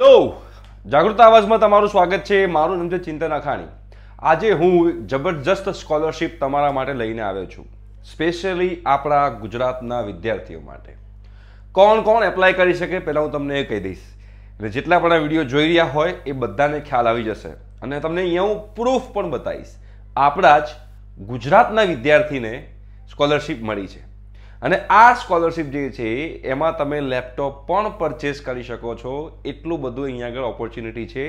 Hello જાગૃત આવાજમાં તમારું સ્વાગત છે મારું નામ છે ચિંતન અખાણી આજે હું જબરજસ્ત સ્કોલરશિપ તમારા માટે લઈને આવ્યો છું સ્પેશિયલી આપણા ગુજરાતના વિદ્યાર્થીઓ માટે કોણ કોણ એપ્લાય કરી શકે પહેલાં હું તમને એ કહી દઈશ એટલે જેટલા પણ આ વિડીયો જોઈ રહ્યા હોય એ બધાને ખ્યાલ આવી જશે અને તમને અહીંયા હું પ્રૂફ પણ બતાવીશ આપણા જ ગુજરાતના વિદ્યાર્થીને સ્કોલરશિપ મળી છે અને આ સ્કોલરશિપ જે છે એમાં તમે લેપટોપ પણ પરચેસ કરી શકો છો એટલું બધું અહીંયા આગળ ઓપોર્ચ્યુનિટી છે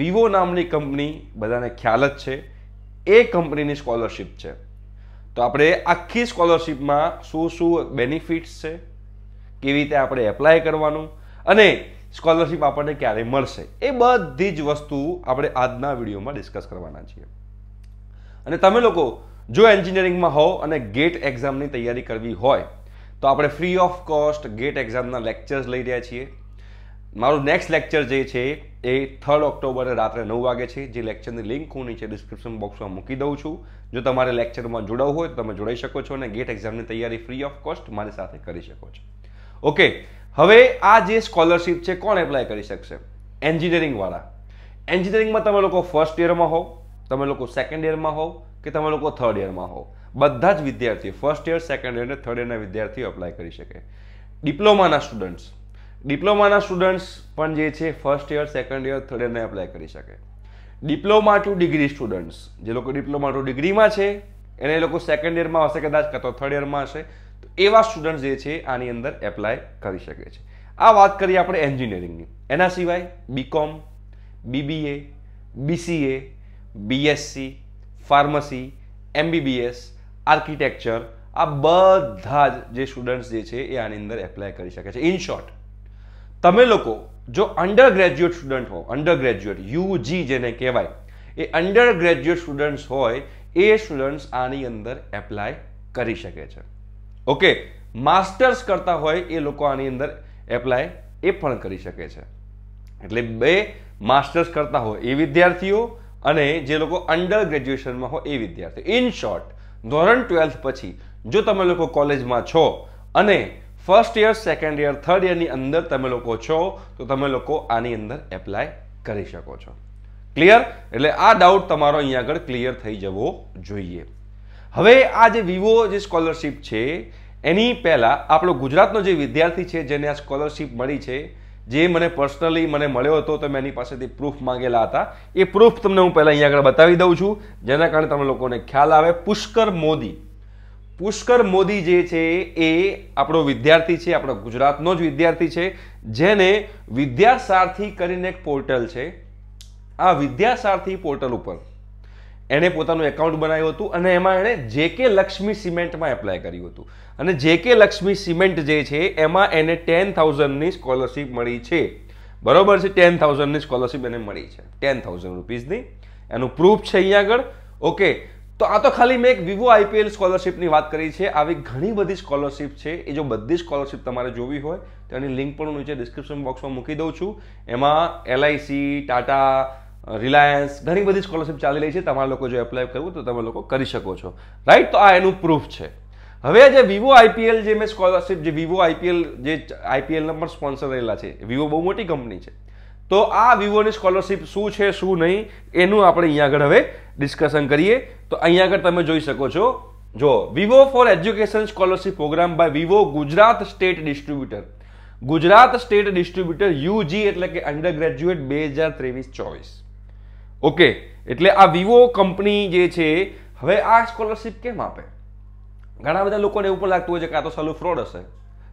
વિવો નામની કંપની બધાને ખ્યાલ જ છે એ કંપનીની સ્કોલરશિપ છે તો આપણે આખી સ્કોલરશિપમાં શું શું બેનિફિટ્સ છે કેવી રીતે આપણે એપ્લાય કરવાનું અને સ્કોલરશિપ આપણને ક્યારે મળશે એ બધી જ વસ્તુ આપણે આજના વિડીયોમાં ડિસ્કસ કરવાના છીએ અને તમે લોકો જો એન્જિનિયરિંગમાં હો અને ગેટ એક્ઝામની તૈયારી કરવી હોય તો આપણે ફ્રી ઓફ કોસ્ટ ગેટ એક્ઝામના લેક્ચર્સ લઈ રહ્યા છીએ મારું નેક્સ્ટ લેક્ચર જે છે એ થર્ડ ઓક્ટોબરે રાત્રે નવ વાગે છે જે લેક્ચરની લિંક હું નીચે ડિસ્ક્રિપ્શન બોક્સમાં મૂકી દઉં છું જો તમારે લેક્ચરમાં જોડાવું હોય તો તમે જોડાઈ શકો છો અને ગેટ એક્ઝામની તૈયારી ફ્રી ઓફ કોસ્ટ મારી સાથે કરી શકો છો ઓકે હવે આ જે સ્કોલરશિપ છે કોણ એપ્લાય કરી શકશે એન્જિનિયરિંગવાળા એન્જિનિયરિંગમાં તમે લોકો ફર્સ્ટ યરમાં હોવ તમે લોકો સેકન્ડ યરમાં હોવ કે તમે લોકો થર્ડ યરમાં હો બધા જ વિદ્યાર્થીઓ ફર્સ્ટ યર સેકન્ડ યર અને થર્ડ યરના વિદ્યાર્થીઓ એપ્લાય કરી શકે ડિપ્લોમાના સ્ટુડન્ટ્સ ડિપ્લોમાના સ્ટુડન્ટ્સ પણ જે છે first year second year third યરને એપ્લાય કરી શકે ડિપ્લોમા ટુ ડિગ્રી સ્ટુડન્ટ્સ જે લોકો ડિપ્લોમા ટુ ડિગ્રીમાં છે એને એ લોકો સેકન્ડ યરમાં હશે કદાચ કાં તો થર્ડ યરમાં હશે તો એવા સ્ટુડન્ટ્સ જે છે આની અંદર એપ્લાય કરી શકે છે આ વાત કરીએ આપણે એન્જિનિયરિંગની એના સિવાય BCom BBA BCA BSc pharmacy MBBS architecture આ બધા જ જે સ્ટુડન્ટ્સ જે છે એ આની અંદર એપ્લાય કરી શકે છે ઇન શોર્ટ તમે લોકો જો અંડર ગ્રેજ્યુએટ સ્ટુડન્ટ હો અંડર ગ્રેજ્યુએટ યુજી જેને કહેવાય એ અંડર ગ્રેજ્યુએટ સ્ટુડન્ટ્સ હોય એ સ્ટુડન્ટ્સ આની અંદર એપ્લાય કરી શકે છે ઓકે માસ્ટર્સ કરતા હોય એ લોકો આની અંદર એપ્લાય એ પણ કરી શકે છે એટલે બે માસ્ટર્સ કરતા હોય એ વિદ્યાર્થીઓ અને જે લોકો અંડર ગ્રેજ્યુએશનમાં હોય એ વિદ્યાર્થી ઇન શોર્ટ ધોરણ ટ્વેલ્થ પછી જો તમે લોકો કોલેજમાં છો અને first year second year third યરની અંદર તમે લોકો છો તો તમે લોકો આની અંદર એપ્લાય કરી શકો છો ક્લિયર એટલે આ ડાઉટ તમારો અહીંયા આગળ ક્લિયર થઈ જવો જોઈએ હવે આ જે વિવો જે સ્કોલરશિપ છે એની પહેલાં આપણો ગુજરાતનો જે વિદ્યાર્થી છે જેને આ સ્કોલરશિપ મળી છે જે મને પર્સનલી મને મળ્યો હતો તો મેં એની પાસેથી પ્રૂફ માંગેલા હતા એ પ્રૂફ તમને હું પહેલાં અહીંયા આગળ બતાવી દઉં છું જેના કારણે તમે લોકોને ખ્યાલ આવે પુષ્કર મોદી પુષ્કર મોદી જે છે એ આપણો વિદ્યાર્થી છે આપણો ગુજરાતનો જ વિદ્યાર્થી છે જેને વિદ્યાસારથી કરીને એક પોર્ટલ છે આ વિદ્યાસારથી પોર્ટલ ઉપર એણે પોતાનું એકાઉન્ટ બનાવ્યું હતું અને એમાં એણે જે કે લક્ષ્મી સિમેન્ટમાં એપ્લાય કર્યું હતું અને જે કે લક્ષ્મી સિમેન્ટ જે છે એમાં એને ટેન થાઉઝન્ડની સ્કોલરશિપ મળી છે બરોબર છે ટેન થાઉઝન્ડની સ્કોલરશીપ એને મળી છે ટેન થાઉઝન્ડ રૂપીઝની એનું પ્રૂફ છે અહીંયા આગળ ઓકે તો આ તો ખાલી મેં એક વિવો આઈપીએલ સ્કોલરશીપની વાત કરી છે આવી ઘણી બધી સ્કોલરશિપ છે એ જો બધી સ્કોલરશિપ તમારે જોવી હોય તો એની લિંક પણ હું નીચે ડિસ્ક્રિપ્શન બોક્સમાં મૂકી દઉં છું એમાં એલઆઈસી ટાટા રિલાયન્સ ઘણી બધી સ્કોલરશિપ ચાલી રહી છે તમારે લોકો જો એપ્લાય કરવું તો તમે લોકો કરી શકો છો રાઈટ તો આ એનું પ્રૂફ છે હવે જે વિવો આઈપીએલ જે મેં સ્કોલરશિપ જે વિવો આઈપીએલ જે આઈપીએલના પણ સ્પોન્સર રહેલા છે વિવો બહુ મોટી કંપની છે તો આ વિવોની સ્કોલરશિપ શું છે શું નહીં એનું આપણે અહીંયા આગળ હવે ડિસ્કશન કરીએ તો અહીંયા આગળ તમે જોઈ શકો છો જો Vivo for education scholarship program by Vivo Gujarat state distributor Gujarat state distributor UG એટલે કે અંડર ગ્રેજ્યુએટ બે હજાર ત્રેવીસ ચોવીસ ઓકે એટલે આ વિવો કંપની જે છે હવે આ સ્કોલરશીપ કેમ આપે ઘણા બધા લોકોને એવું પણ લાગતું હોય છે કે આ તો સહેલું ફ્રોડ હશે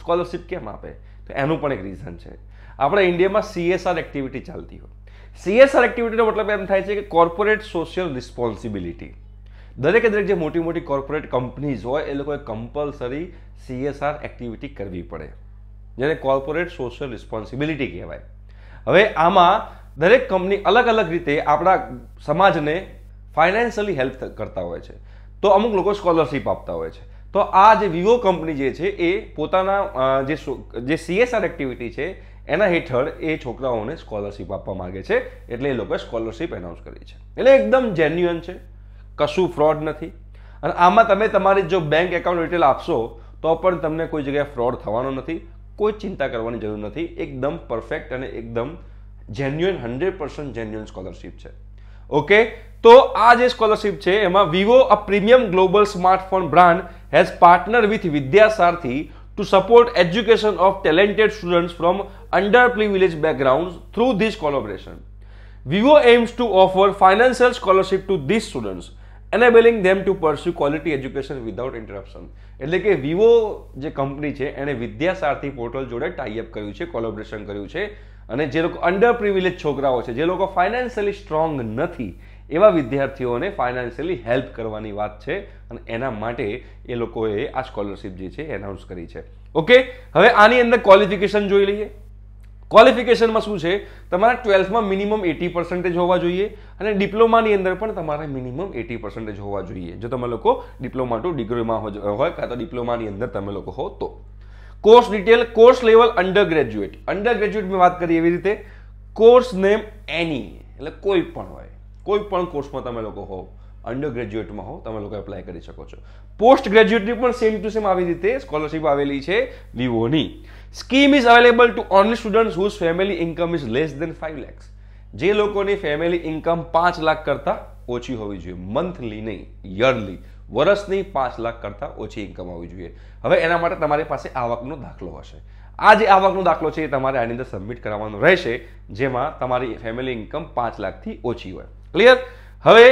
સ્કોલરશિપ કેમ આપે તો એનું પણ એક રીઝન છે આપણે ઇન્ડિયામાં સીએસઆર એક્ટિવિટી ચાલતી હોય સીએસઆર એક્ટિવિટીનો મતલબ એમ થાય છે કે કોર્પોરેટ સોશિયલ રિસ્પોન્સિબિલિટી દરેકે દરેક જે મોટી મોટી કોર્પોરેટ કંપનીઝ હોય એ લોકોએ કમ્પલસરી સીએસઆર એક્ટિવિટી કરવી પડે જેને કોર્પોરેટ સોશિયલ રિસ્પોન્સિબિલિટી કહેવાય હવે આમાં દરેક કંપની અલગ અલગ રીતે આપણા સમાજને ફાઇનાન્શિયલી હેલ્પ કરતા હોય છે તો અમુક લોકો સ્કોલરશિપ આપતા હોય છે તો આ જે વિવો કંપની જે છે એ પોતાના જે જે સીએસઆર એક્ટિવિટી છે એના હેઠળ એ છોકરાઓને સ્કોલરશિપ આપવા માગે છે એટલે એ લોકોએ સ્કોલરશિપ એનાઉન્સ કરી છે એટલે એકદમ જેન્યુઅન છે કશું ફ્રોડ નથી અને આમાં તમે તમારી જો બેંક એકાઉન્ટ ડિટેલ આપશો તો પણ તમને કોઈ જગ્યાએ ફ્રોડ થવાનો નથી કોઈ ચિંતા કરવાની જરૂર નથી એકદમ પરફેક્ટ અને એકદમ genuine hundred percent genuine scholarship છે ઓકે તો આ જે સ્કોલરશિપ છે એમાં Vivo a premium global smartphone brand has partner with Vidyasaarathi to support education of talented students from under privilege background through this collaboration Vivo aims to offer financial scholarship to this students enabling them to pursue quality education without interruption એટલે કે Vivo જે company છે એણે વિદ્યાસારથી portal જોડે tie-up કર્યું છે collaboration કર્યું છે અને જે લોકો અંડર પ્રિવિલેજ છોકરાઓ છે જે લોકો ફાઇનાન્શિયલી સ્ટ્રોંગ નથી એવા વિદ્યાર્થીઓને ફાઇનાન્શિયલી હેલ્પ કરવાની વાત છે અને એના માટે એ લોકોએ આ સ્કોલરશિપ જે છે એનાઉન્સ કરી છે ઓકે હવે આની અંદર ક્વોલિફિકેશન જોઈ લઈએ ક્વોલિફિકેશનમાં શું છે તમારા ટ્વેલ્થમાં મિનિમમ એટી પર્સન્ટેજ હોવા જોઈએ અને ડિપ્લોમાની અંદર પણ તમારે મિનિમમ એટી પર્સન્ટેજ હોવા જોઈએ જો તમે લોકો ડિપ્લોમા ટુ ડિગ્રીમાં હોય કાં તો ડિપ્લોમાની અંદર તમે લોકો હો તો course detail course level undergraduate અંડર ગ્રેજ્યુએટની વાત કરીએ એવી રીતે કોર્સ નેમ એની એટલે કોઈ પણ હોય કોઈ પણ કોર્સમાં તમે લોકો હોવ અંડર ગ્રેજ્યુએટમાં હો તમે લોકો એપ્લાય કરી શકો છો પોસ્ટ ગ્રેજ્યુએટની પણ સેમ ટુ સેમ આવી રીતે સ્કોલરશિપ આવેલી છે વિવોની scheme is available to only student whose family income is less than five lakhs જે લોકોની ફેમિલી ઇન્કમ પાંચ લાખ કરતાં ઓછી હોવી જોઈએ મંથલી નહીં યરલી વર્ષની પાંચ લાખ કરતાં ઓછી ઇન્કમ હોવી જોઈએ હવે એના માટે તમારી પાસે આવકનો દાખલો હશે આ જે આવકનો દાખલો છે એ તમારે આની અંદર સબમિટ કરાવવાનો રહેશે જેમાં તમારી ફેમિલી ઇન્કમ પાંચ લાખથી ઓછી હોય ક્લિયર હવે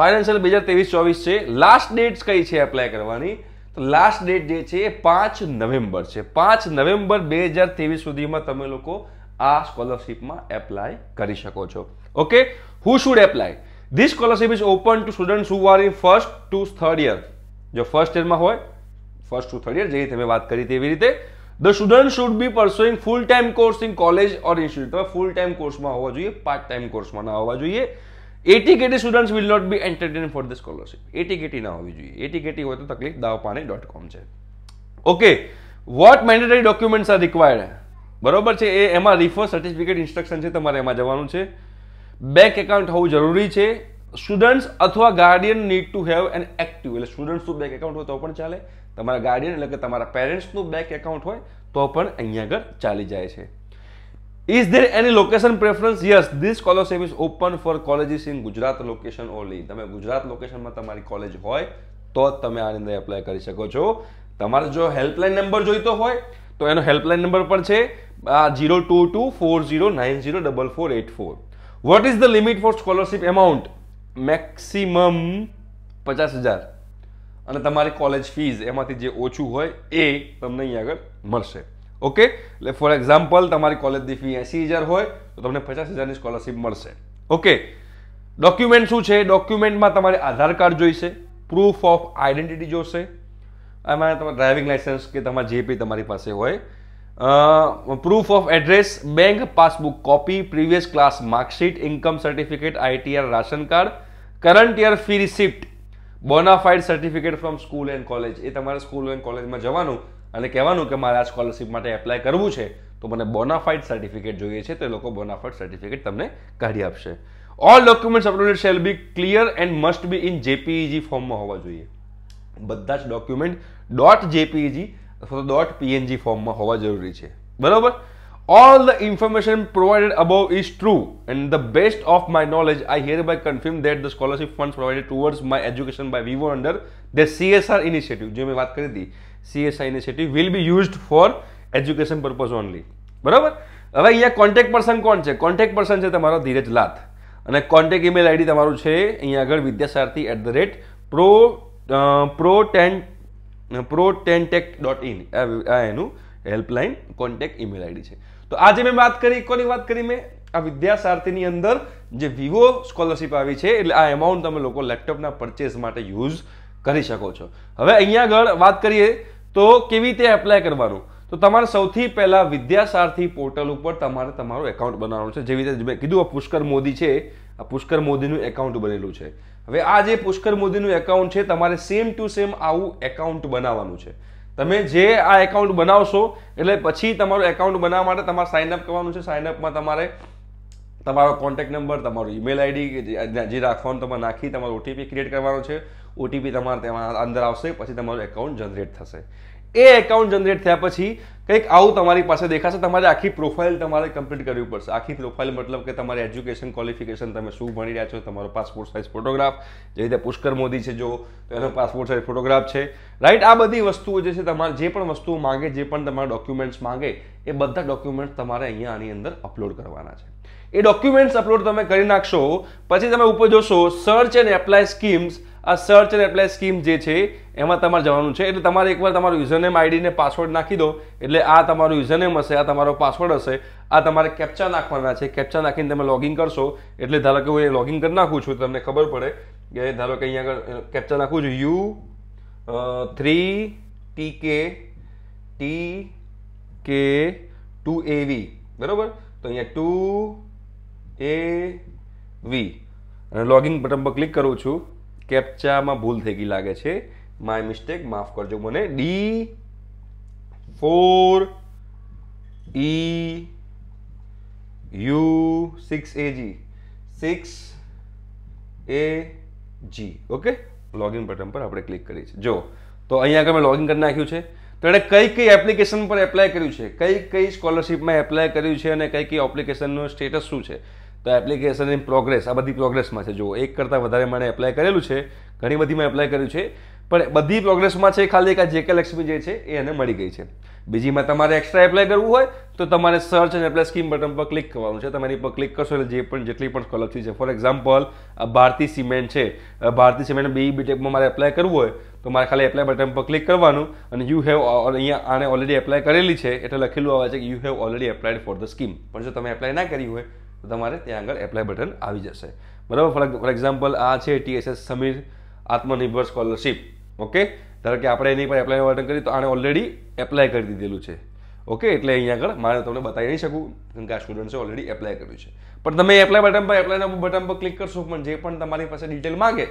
ફાઇનાન્શિયલ બે હજાર ત્રેવીસ ચોવીસ છે લાસ્ટ ડેટ્સ કઈ છે એપ્લાય કરવાની તો લાસ્ટ ડેટ જે છે એ પાંચ નવેમ્બર છે પાંચ નવેમ્બર બે હજાર ત્રેવીસ સુધીમાં તમે લોકો આ સ્કોલરશિપમાં એપ્લાય કરી શકો છો okay who should apply This scholarship is open to students who are in first to third year. જો ફર્સ્ટ યરમાં હોય ફર્સ્ટ ટુ થર્ડ યર જે રીતે મેં વાત કરી તેવી રીતે the student should be pursuing full time course in college or institute તમે ફૂલ ટાઈમ કોર્સમાં હોવા જોઈએ પાર્ટ ટાઈમ કોર્સમાં ના હોવા જોઈએ ATKT students will not be entertain for the scholarship ATKT ના હોવી જોઈએ એટી કેટી હોય તો તકલીફ દાવપાને ડોટ કોમ છે okay what mandatory documents are required બરોબર છે એ એમાં રિફર સર્ટિફિકેટ ઇન્સ્ટ્રક્શન છે તમારે એમાં જવાનું છે બેંક એકાઉન્ટ હોવું જરૂરી છે સ્ટુડન્ટ્સ અથવા guardian need to have an active એટલે સ્ટુડન્ટ્સનું બેંક એકાઉન્ટ હોય તો પણ ચાલે તમારા ગાર્ડિયન એટલે કે તમારા પેરેન્ટ્સનું બેંક એકાઉન્ટ હોય તો પણ અહીંયા આગળ ચાલી જાય છે is there any location preference yes this scholarship is open for colleges in Gujarat location only તમે ગુજરાત લોકેશનમાં તમારી કોલેજ હોય તો જ તમે આની અંદર એપ્લાય કરી શકો છો તમારે જો હેલ્પલાઇન નંબર જોઈતો હોય તો એનો હેલ્પલાઇન નંબર પણ છે આ zero two two four zero nine zero double four eight four what is the limit for scholarship amount maximum પચાસ હજાર અને તમારી કોલેજ ફીઝ એમાંથી જે ઓછું હોય એ તમને અહીં આગળ મળશે ઓકે એટલે ફોર એક્ઝામ્પલ તમારી કોલેજની ફી એંસી હજાર હોય તો તમને પચાસ હજારની સ્કોલરશિપ મળશે ઓકે ડોક્યુમેન્ટ શું છે ડોક્યુમેન્ટમાં તમારે આધાર કાર્ડ જોઈશે પ્રૂફ ઓફ આઈડેન્ટિટી જોશે એમાં તમારે ડ્રાઇવિંગ લાઇસન્સ કે તમારા જે બી તમારી પાસે હોય proof of address bank passbook copy previous class marksheet income certificate ITR ration card current year fee receipt bonafide certificate from school and college એ તમારે સ્કૂલ એન્ડ કોલેજમાં જવાનું અને કહેવાનું કે મારે આ સ્કોલરશિપ માટે એપ્લાય કરવું છે તો મને બોનાફાઇડ સર્ટિફિકેટ જોઈએ છે તો એ લોકો બોનાફાઇડ સર્ટિફિકેટ તમને કાઢી આપશે all documents uploaded shall be clear and must be in JPEG ફોર્મમાં હોવા જોઈએ બધા જ ડોક્યુમેન્ટ ડોટ જેપીઈજી અથવા તો ડોટ પીએનજી ફોર્મમાં હોવા જરૂરી છે બરાબર all the information provided above is true and the best of my knowledge I hereby confirm that the scholarship fund provided towards my education by Vivo under the CSR initiative જે મેં વાત કરી હતી CSR initiative will be used for education purpose only બરાબર હવે અહીંયા contact person કોણ છે કોન્ટેક્ટ પર્સન છે તમારો ધીરજ લાથ અને કોન્ટેક ઈમેલ આઈડી તમારું છે અહીંયા આગળ Vidyasaarathi at the rate pro pro ten proteantech dot in આ એનું હેલ્પલાઇન કોન્ટેક ઈમેલ આઈડી છે તો આજે મેં વાત કરી કોની વાત કરી મેં આ વિદ્યા વિદ્યાસારથીની અંદર જે વિવો સ્કોલરશિપ આવી છે એટલે આ એમાઉન્ટ તમે લોકો લેપટોપના પરચેસ માટે યુઝ કરી શકો છો હવે અહીંયા આગળ વાત કરીએ તો કેવી રીતે એપ્લાય કરવાનું તો તમારે સૌથી પહેલાં વિદ્યાસારથી પોર્ટલ ઉપર તમારે તમારું એકાઉન્ટ બનાવવાનું છે જેવી રીતે મેં કીધું પુષ્કર મોદી છે આ પુષ્કર મોદીનું એકાઉન્ટ બનેલું છે હવે આ જે પુષ્કર મોદીનું એકાઉન્ટ છે તમારે સેમ ટુ સેમ આવું એકાઉન્ટ બનાવવાનું છે તમે જે આ એકાઉન્ટ બનાવશો એટલે પછી તમારું એકાઉન્ટ બનાવવા માટે તમારે સાઇન અપ કરવાનું છે સાઇન અપમાં તમારે તમારો કોન્ટેક્ટ નંબર તમારો ઈમેલ આઈડી જે રાખવાનું તમે નાખી તમારો ઓટીપી ક્રિએટ કરવાનો છે ઓટીપી તમારે તેમાં અંદર આવશે પછી તમારું એકાઉન્ટ જનરેટ થશે એ એકાઉન્ટ જનરેટ થયા પછી કંઈક આવું તમારી પાસે દેખાશે તમારે આખી પ્રોફાઇલ તમારે કમ્પ્લીટ કરવી પડશે આખી પ્રોફાઇલ મતલબ કે તમારે એજ્યુકેશન ક્વોલિફિકેશન તમે શું ભણી રહ્યા છો તમારો પાસપોર્ટ સાઇઝ ફોટોગ્રાફ જે રીતે પુષ્કર મોદી છે જો તો એનો પાસપોર્ટ સાઇઝ ફોટોગ્રાફ છે રાઈટ આ બધી વસ્તુઓ જે છે તમારે જે પણ વસ્તુઓ માંગે જે પણ તમારા ડોક્યુમેન્ટ્સ માગે એ બધા ડોક્યુમેન્ટ્સ તમારે અહીંયા આની અંદર અપલોડ કરવાના છે એ ડોક્યુમેન્ટ્સ અપલોડ તમે કરી નાખશો પછી તમે ઉપર જોશો સર્ચ એન્ડ એપ્લાય સ્કીમ્સ આ સર્ચ અને એપ્લાય સ્કીમ જે છે એમાં તમારે જવાનું છે એટલે તમારે એકવાર તમારું યુઝરનેમ આઈડીને પાસવર્ડ નાખી દો એટલે આ તમારું યુઝરનેમ હશે આ તમારો પાસવર્ડ હશે આ તમારે કેપ્ચા નાખવાના છે કેપ્ચા નાખીને તમે લોગિન કરશો એટલે ધારો કે હું એ લોગિન કરી નાખું છું તમને ખબર પડે કે ધારો કે અહીંયા આગળ કેપ્ચા નાખું છું U three T K T K two એવી બરાબર તો અહીંયા ટુ એ વી અને લોગિન બટન પર ક્લિક કરું છું કેપ્ચામાં ભૂલ થઈ ગઈ લાગે છે માય મિસ્ટેક માફ કરજો મને D four E U six A G six A G okay login button પર આપણે ક્લિક કરીએ છીએ જો તો અહીંયા આગળ મેં લોગિન કરી નાખ્યું છે તો એણે કઈ કઈ એપ્લિકેશન પર એપ્લાય કર્યું છે કઈ કઈ સ્કોલરશિપમાં એપ્લાય કર્યું છે અને કઈ કઈ એપ્લિકેશનનું સ્ટેટસ શું છે તો એપ્લિકેશન ઇન પ્રોગ્રેસ આ બધી પ્રોગ્રેસમાં છે જો એક કરતાં વધારે મારે એપ્લાય કરેલું છે ઘણી બધી મેં એપ્લાય કર્યું છે પણ બધી પ્રોગ્રેસમાં છે ખાલી એક આ જેકે લક્ષ્મી જે છે એ એને મળી ગઈ છે બીજીમાં તમારે એક્સ્ટ્રા એપ્લાય કરવું હોય તો તમારે સર્ચ અને એપ્લાય સ્કીમ બટન પર ક્લિક કરવાનું છે તમારી પર ક્લિક કરશો એટલે જે પણ જેટલી પણ સ્કોલરશીપ છે ફોર એક્ઝામ્પલ ભારતી સિમેન્ટ છે ભારતી સિમેન્ટ બી બીટેકમાં મારે એપ્લાય કરવું હોય તો મારે ખાલી એપ્લાય બટન પર ક્લિક કરવાનું અને યુ હેવ અહીંયા આને ઓલરેડી એપ્લાય કરેલી છે એટલે લખેલું આવે છે કે you have already applied for the scheme પણ જો તમે એપ્લાય ના કરી હોય તો તમારે ત્યાં આગળ એપ્લાય બટન આવી જશે બરાબર ફોર ફોર એક્ઝામ્પલ આ છે ટીએસએસ સમીર આત્મનિર્ભર સ્કોલરશિપ ઓકે ધારો કે આપણે એની પર એપ્લાય બટન કરી તો આણે ઓલરેડી એપ્લાય કરી દીધેલું છે ઓકે એટલે અહીંયા આગળ મારે તમને બતાવી નહીં શકું કારણ કે આ સ્ટુડન્ટ્સે ઓલરેડી એપ્લાય કર્યું છે પણ તમે એપ્લાય બટન પર એપ્લાય બટન પર ક્લિક કરશો પણ જે પણ તમારી પાસે ડિટેલ માગે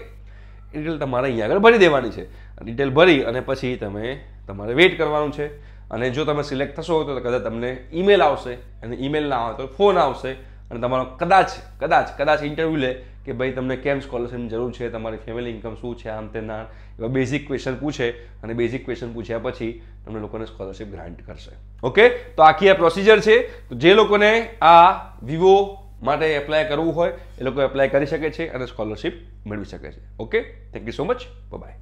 ડિટેલ તમારે અહીંયા આગળ ભરી દેવાની છે ડિટેલ ભરી અને પછી તમે તમારે વેઇટ કરવાનું છે અને જો તમે સિલેક્ટ થશો તો કદાચ તમને ઈમેલ આવશે અને ઈમેલ ના આવે તો ફોન આવશે અને તમારો કદાચ કદાચ કદાચ ઇન્ટરવ્યૂ લે કે ભાઈ તમને કેમ સ્કોલરશિપની જરૂર છે તમારી ફેમિલી ઇન્કમ શું છે આમ તે ના એવા બેઝિક ક્વેશ્ચન પૂછે અને બેઝિક ક્વેશ્ચન પૂછ્યા પછી તમને લોકોને સ્કોલરશિપ ગ્રાન્ટ કરશે ઓકે તો આખી આ પ્રોસિજર છે તો જે લોકોને આ વિવો માટે એપ્લાય કરવું હોય એ લોકો એપ્લાય કરી શકે છે અને સ્કોલરશિપ મેળવી શકે છે okay thank you so much by